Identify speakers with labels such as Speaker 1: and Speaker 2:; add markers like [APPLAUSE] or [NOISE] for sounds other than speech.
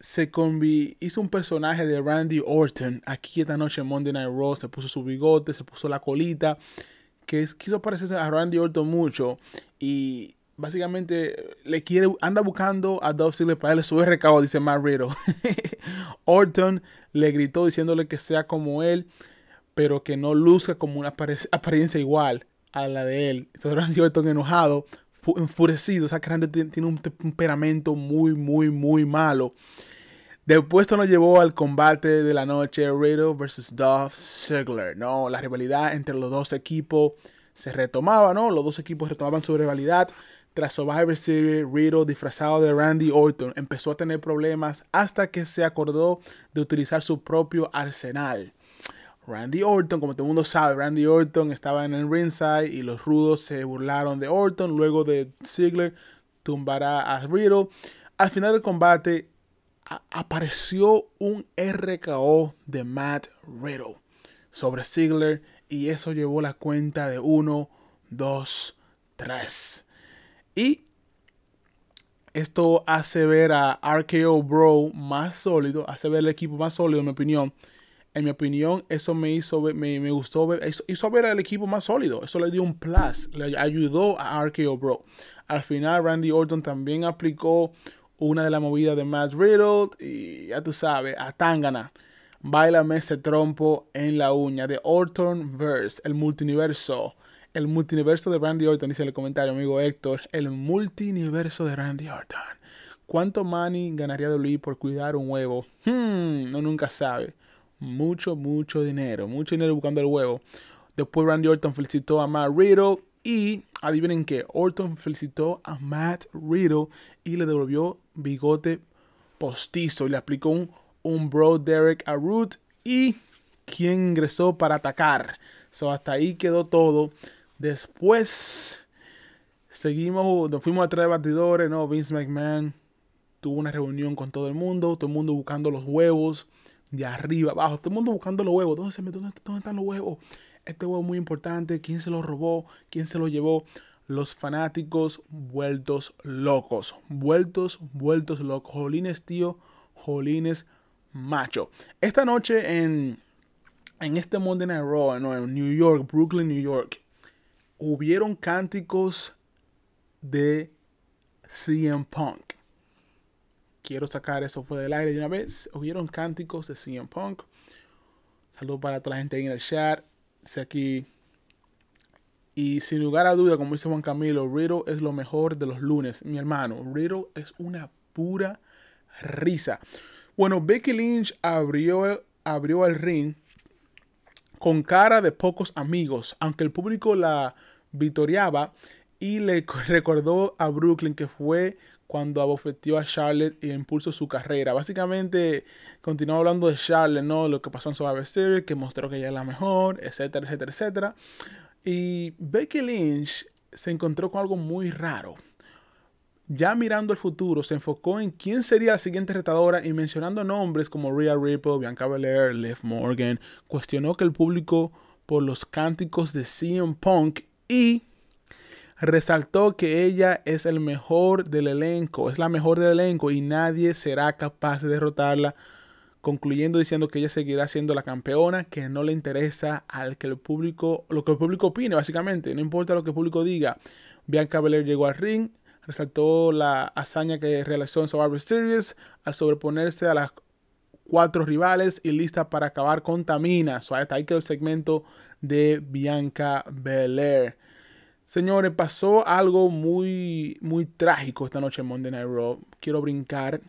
Speaker 1: se hizo un personaje de Randy Orton aquí esta noche en Monday Night Raw. Se puso su bigote, se puso la colita, que quiso parecerse a Randy Orton mucho. Y básicamente le quiere, anda buscando a Dove Ziggler para darle su recado. dice Matt Riddle. [LAUGHS] Orton le gritó diciéndole que sea como él, pero que no luzca como una apariencia igual a la de él. Entonces Randy Orton enojado enfurecido. que Randy tiene un temperamento muy, muy, muy malo. Después esto nos llevó al combate de la noche Riddle versus Duff Ziggler. No, la rivalidad entre los dos equipos se retomaba, ¿no? Los dos equipos retomaban su rivalidad. Tras Survivor Series, Riddle, disfrazado de Randy Orton, empezó a tener problemas hasta que se acordó de utilizar su propio arsenal. Randy Orton. Como todo el mundo sabe, Randy Orton estaba en el ringside y los rudos se burlaron de Orton. Luego de Ziggler tumbará a Riddle. Al final del combate apareció un RKO de Matt Riddle sobre Ziggler y eso llevó la cuenta de 1, 2, 3. Y esto hace ver a RKO Bro más sólido, hace ver el equipo más sólido, en mi opinión en mi opinión, eso me hizo, ver, me, gustó ver, ver al equipo más sólido. Eso le dio un plus, le ayudó a RKO Bro. Al final, Randy Orton también aplicó una de las movidas de Matt Riddle y ya tú sabes, a Tangana. Bailame ese trompo en la uña de Orton Verse, el multiverso. El multiverso de Randy Orton, dice el comentario, amigo Héctor. El multiverso de Randy Orton. ¿Cuánto money ganaría WWE por cuidar un huevo? Hmm, no nunca sabe. Mucho, mucho dinero. Mucho dinero buscando el huevo. Después Randy Orton felicitó a Matt Riddle. Y adivinen qué, Orton felicitó a Matt Riddle y le devolvió bigote postizo y le aplicó un, un bro Derek a Root y quien ingresó para atacar. So, hasta ahí quedó todo. Después seguimos, nos fuimos a de batidores, ¿no? Vince McMahon tuvo una reunión con todo el mundo, todo el mundo buscando los huevos, de arriba, abajo, todo el mundo buscando los huevos. ¿Dónde se ¿Dónde, están los huevos? Este huevo es muy importante. ¿Quién se lo robó? ¿Quién se lo llevó? Los fanáticos vueltos locos. Vueltos, vueltos locos. Jolines, tío. Jolines, macho. Esta noche en, este Monday Night Raw, en New York, Brooklyn, New York, hubieron cánticos de CM Punk quiero sacar eso fuera del aire de una vez. Hubieron cánticos de CM Punk. Saludos para toda la gente ahí en el chat. aquí. Y sin lugar a duda, como dice Juan Camilo, Riddle es lo mejor de los lunes. Mi hermano, Riddle es una pura risa. Bueno, Becky Lynch abrió, abrió el ring con cara de pocos amigos, aunque el público la victoriaba y le [LAUGHS] recordó a Brooklyn que fue cuando abofeteó a Charlotte y impulsó su carrera. Básicamente, continuó hablando de Charlotte, ¿no? Lo que pasó en Survivor Series, que mostró que ella es la mejor, etcétera, etcétera, etcétera. Y Becky Lynch se encontró con algo muy raro. Ya mirando el futuro, se enfocó en quién sería la siguiente retadora y mencionando nombres como Rhea Ripple, Bianca Belair, Liv Morgan, cuestionó que el público por los cánticos de CM Punk y resaltó que ella es el mejor del elenco, es la mejor del elenco y nadie será capaz de derrotarla, concluyendo diciendo que ella seguirá siendo la campeona, que no le interesa al que el público, lo que el público opine, básicamente, no importa lo que el público diga. Bianca Belair llegó al ring, resaltó la hazaña que realizó en Survivor Series al sobreponerse a las cuatro rivales y lista para acabar con Tamina. hasta ahí el segmento de Bianca Belair. Señores, pasó algo muy, muy trágico esta noche en Monday Night Raw. Quiero brincar